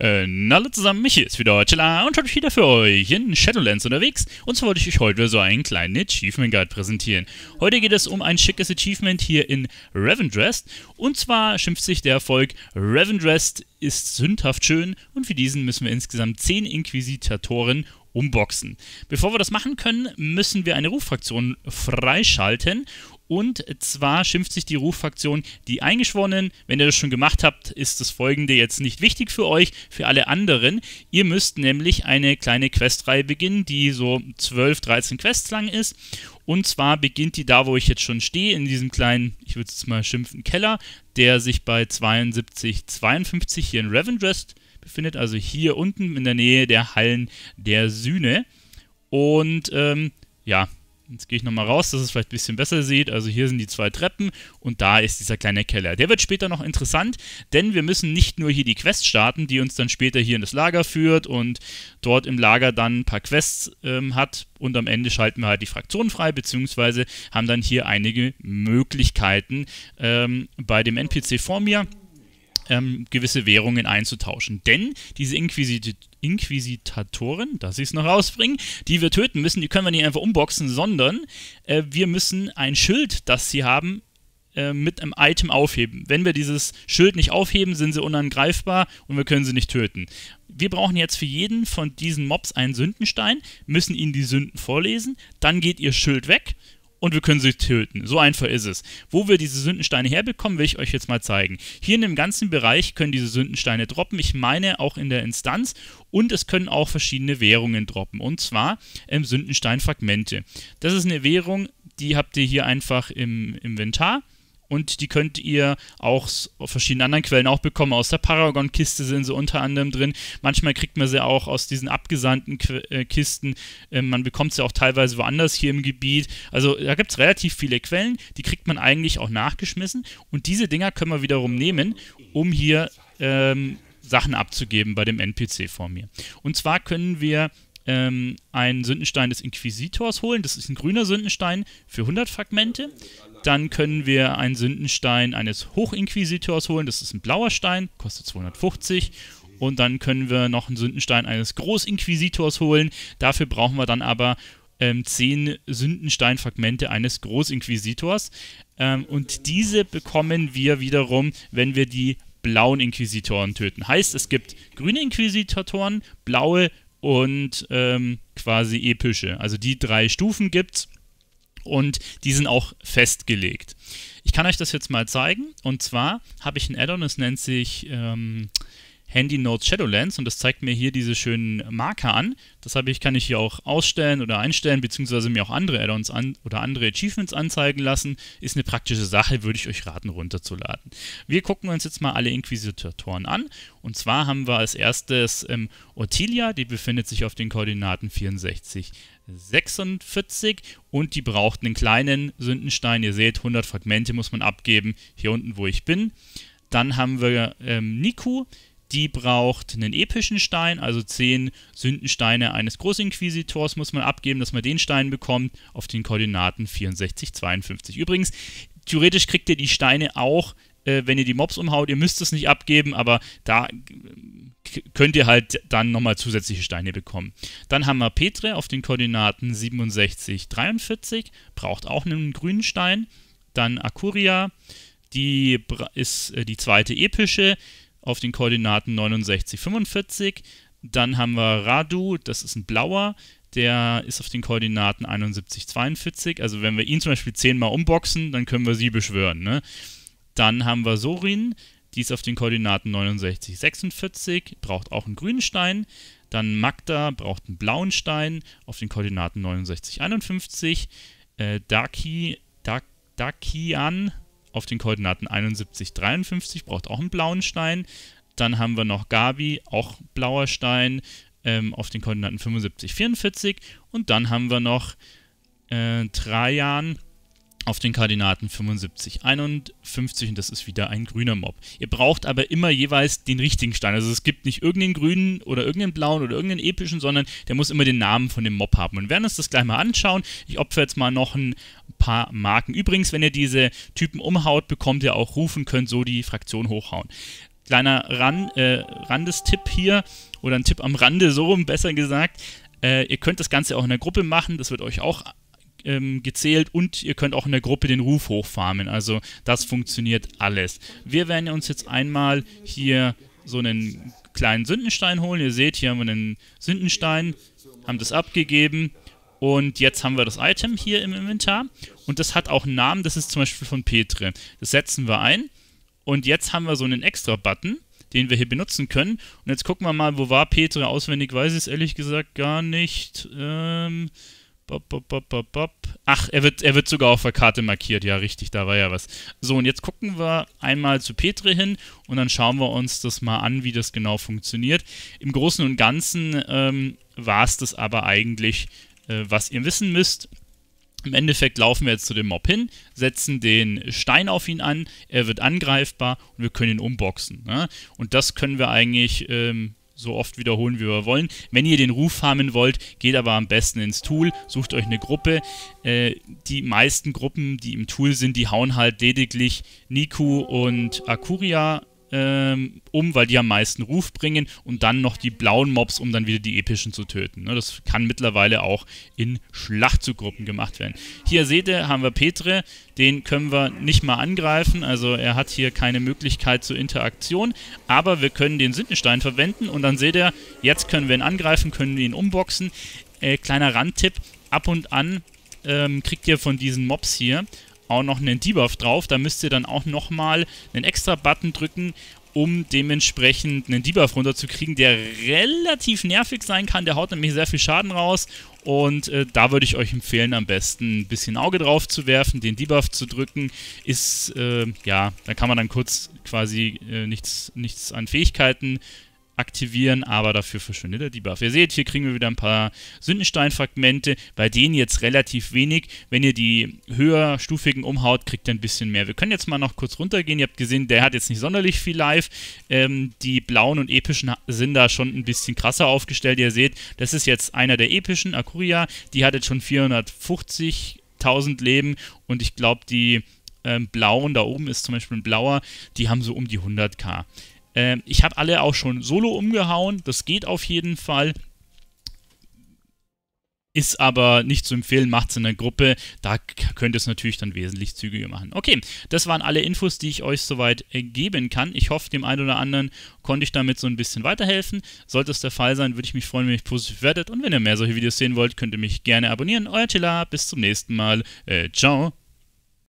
Äh, hallo zusammen, mich hier ist wieder Chilla und heute wieder für euch in Shadowlands unterwegs. Und zwar wollte ich euch heute so einen kleinen Achievement Guide präsentieren. Heute geht es um ein schickes Achievement hier in Revendrest. Und zwar schimpft sich der Erfolg Revendrest ist sündhaft schön und für diesen müssen wir insgesamt 10 Inquisitatoren umboxen. Bevor wir das machen können, müssen wir eine Ruffraktion freischalten und zwar schimpft sich die Ruffraktion die Eingeschworenen. Wenn ihr das schon gemacht habt, ist das folgende jetzt nicht wichtig für euch, für alle anderen. Ihr müsst nämlich eine kleine Questreihe beginnen, die so 12, 13 Quests lang ist. Und zwar beginnt die da, wo ich jetzt schon stehe, in diesem kleinen, ich würde es mal schimpfen, Keller, der sich bei 72, 52 hier in Revendrest befindet, also hier unten in der Nähe der Hallen der Sühne. Und ähm, ja, Jetzt gehe ich nochmal raus, dass es vielleicht ein bisschen besser sieht. Also hier sind die zwei Treppen und da ist dieser kleine Keller. Der wird später noch interessant, denn wir müssen nicht nur hier die Quest starten, die uns dann später hier in das Lager führt und dort im Lager dann ein paar Quests ähm, hat. Und am Ende schalten wir halt die Fraktion frei, beziehungsweise haben dann hier einige Möglichkeiten ähm, bei dem NPC vor mir ähm, gewisse Währungen einzutauschen. Denn diese Inquisit Inquisitatoren, dass sie es noch rausbringen, die wir töten müssen, die können wir nicht einfach umboxen, sondern äh, wir müssen ein Schild, das sie haben, äh, mit einem Item aufheben. Wenn wir dieses Schild nicht aufheben, sind sie unangreifbar und wir können sie nicht töten. Wir brauchen jetzt für jeden von diesen Mobs einen Sündenstein, müssen ihnen die Sünden vorlesen, dann geht ihr Schild weg und wir können sie töten. So einfach ist es. Wo wir diese Sündensteine herbekommen, will ich euch jetzt mal zeigen. Hier in dem ganzen Bereich können diese Sündensteine droppen. Ich meine auch in der Instanz und es können auch verschiedene Währungen droppen. Und zwar ähm, Sündensteinfragmente. Das ist eine Währung, die habt ihr hier einfach im Inventar und die könnt ihr auch aus verschiedenen anderen Quellen auch bekommen. Aus der Paragon-Kiste sind sie unter anderem drin. Manchmal kriegt man sie auch aus diesen abgesandten äh, Kisten. Ähm, man bekommt sie auch teilweise woanders hier im Gebiet. Also da gibt es relativ viele Quellen. Die kriegt man eigentlich auch nachgeschmissen. Und diese Dinger können wir wiederum nehmen, um hier ähm, Sachen abzugeben bei dem NPC vor mir. Und zwar können wir ähm, einen Sündenstein des Inquisitors holen. Das ist ein grüner Sündenstein für 100 Fragmente. Dann können wir einen Sündenstein eines Hochinquisitors holen. Das ist ein blauer Stein, kostet 250. Und dann können wir noch einen Sündenstein eines Großinquisitors holen. Dafür brauchen wir dann aber ähm, 10 Sündensteinfragmente eines Großinquisitors. Ähm, und diese bekommen wir wiederum, wenn wir die blauen Inquisitoren töten. Heißt, es gibt grüne Inquisitoren, blaue und ähm, quasi epische. Also die drei Stufen gibt es und die sind auch festgelegt. Ich kann euch das jetzt mal zeigen und zwar habe ich ein Addon, on das nennt sich ähm, Handy Notes Shadowlands und das zeigt mir hier diese schönen Marker an. Das habe ich, kann ich hier auch ausstellen oder einstellen, beziehungsweise mir auch andere Add-ons an oder andere Achievements anzeigen lassen. Ist eine praktische Sache, würde ich euch raten, runterzuladen. Wir gucken uns jetzt mal alle Inquisitoren an. Und zwar haben wir als erstes ähm, Ottilia, die befindet sich auf den Koordinaten 64, 46 und die braucht einen kleinen Sündenstein. Ihr seht, 100 Fragmente muss man abgeben, hier unten, wo ich bin. Dann haben wir ähm, Niku, die braucht einen epischen Stein, also zehn Sündensteine eines Großinquisitors muss man abgeben, dass man den Stein bekommt auf den Koordinaten 64, 52. Übrigens, theoretisch kriegt ihr die Steine auch, äh, wenn ihr die Mobs umhaut. Ihr müsst es nicht abgeben, aber da äh, könnt ihr halt dann nochmal zusätzliche Steine bekommen. Dann haben wir Petre auf den Koordinaten 67, 43, braucht auch einen grünen Stein. Dann Akuria, die ist äh, die zweite epische auf den Koordinaten 69, 45. Dann haben wir Radu, das ist ein blauer, der ist auf den Koordinaten 71, 42. Also wenn wir ihn zum Beispiel zehnmal umboxen, dann können wir sie beschwören. Ne? Dann haben wir Sorin, die ist auf den Koordinaten 69, 46, braucht auch einen grünen Stein. Dann Magda braucht einen blauen Stein auf den Koordinaten 69, 51. Äh, Daki, Dak, Dakian auf den Koordinaten 71, 53, braucht auch einen blauen Stein. Dann haben wir noch Gabi, auch blauer Stein, ähm, auf den Koordinaten 75, 44. Und dann haben wir noch äh, Trajan, auf den Koordinaten 75, 51 und das ist wieder ein grüner Mob. Ihr braucht aber immer jeweils den richtigen Stein. Also es gibt nicht irgendeinen grünen oder irgendeinen blauen oder irgendeinen epischen, sondern der muss immer den Namen von dem Mob haben. Und wir werden uns das gleich mal anschauen. Ich opfer jetzt mal noch ein paar Marken. Übrigens, wenn ihr diese Typen umhaut, bekommt ihr auch Rufen, könnt so die Fraktion hochhauen. Kleiner Ran, äh, Randestipp hier, oder ein Tipp am Rande, so rum besser gesagt. Äh, ihr könnt das Ganze auch in der Gruppe machen, das wird euch auch ähm, gezählt und ihr könnt auch in der Gruppe den Ruf hochfarmen. Also das funktioniert alles. Wir werden uns jetzt einmal hier so einen kleinen Sündenstein holen. Ihr seht, hier haben wir einen Sündenstein, haben das abgegeben und jetzt haben wir das Item hier im Inventar und das hat auch einen Namen, das ist zum Beispiel von Petre. Das setzen wir ein und jetzt haben wir so einen Extra-Button, den wir hier benutzen können. Und jetzt gucken wir mal, wo war Petre auswendig, weiß ich es ehrlich gesagt gar nicht. Ähm, Bop, bop, bop, bop, bop. Ach, er wird, er wird sogar auf der Karte markiert. Ja, richtig, da war ja was. So, und jetzt gucken wir einmal zu Petri hin und dann schauen wir uns das mal an, wie das genau funktioniert. Im Großen und Ganzen ähm, war es das aber eigentlich, äh, was ihr wissen müsst. Im Endeffekt laufen wir jetzt zu dem Mob hin, setzen den Stein auf ihn an, er wird angreifbar und wir können ihn umboxen. Ne? Und das können wir eigentlich ähm, so oft wiederholen, wie wir wollen. Wenn ihr den Ruf farmen wollt, geht aber am besten ins Tool, sucht euch eine Gruppe. Äh, die meisten Gruppen, die im Tool sind, die hauen halt lediglich Niku und Akuria ähm, um, weil die am meisten Ruf bringen und dann noch die blauen Mobs, um dann wieder die epischen zu töten. Ne? Das kann mittlerweile auch in Schlachtzuggruppen gemacht werden. Hier seht ihr, haben wir Petre, den können wir nicht mal angreifen, also er hat hier keine Möglichkeit zur Interaktion, aber wir können den Sündenstein verwenden und dann seht ihr, jetzt können wir ihn angreifen, können ihn umboxen. Äh, kleiner Randtipp, ab und an ähm, kriegt ihr von diesen Mobs hier auch noch einen Debuff drauf. Da müsst ihr dann auch nochmal einen extra Button drücken, um dementsprechend einen Debuff runterzukriegen, der relativ nervig sein kann. Der haut nämlich sehr viel Schaden raus. Und äh, da würde ich euch empfehlen, am besten ein bisschen Auge drauf zu werfen, den Debuff zu drücken. Ist, äh, ja, da kann man dann kurz quasi äh, nichts, nichts an Fähigkeiten aktivieren, aber dafür verschwindet der Debuff. Ihr seht, hier kriegen wir wieder ein paar Sündensteinfragmente, bei denen jetzt relativ wenig. Wenn ihr die höherstufigen umhaut, kriegt ihr ein bisschen mehr. Wir können jetzt mal noch kurz runtergehen. Ihr habt gesehen, der hat jetzt nicht sonderlich viel Life. Ähm, die blauen und epischen sind da schon ein bisschen krasser aufgestellt. Ihr seht, das ist jetzt einer der epischen, Akuria. Die hat jetzt schon 450.000 Leben und ich glaube, die ähm, blauen, da oben ist zum Beispiel ein blauer, die haben so um die 100k. Äh, ich habe alle auch schon solo umgehauen, das geht auf jeden Fall. Ist aber nicht zu empfehlen, macht es in der Gruppe. Da könnt ihr es natürlich dann wesentlich zügiger machen. Okay, das waren alle Infos, die ich euch soweit äh, geben kann. Ich hoffe, dem einen oder anderen konnte ich damit so ein bisschen weiterhelfen. Sollte es der Fall sein, würde ich mich freuen, wenn ihr mich positiv werdet. Und wenn ihr mehr solche Videos sehen wollt, könnt ihr mich gerne abonnieren. Euer Tilla, bis zum nächsten Mal. Äh, ciao.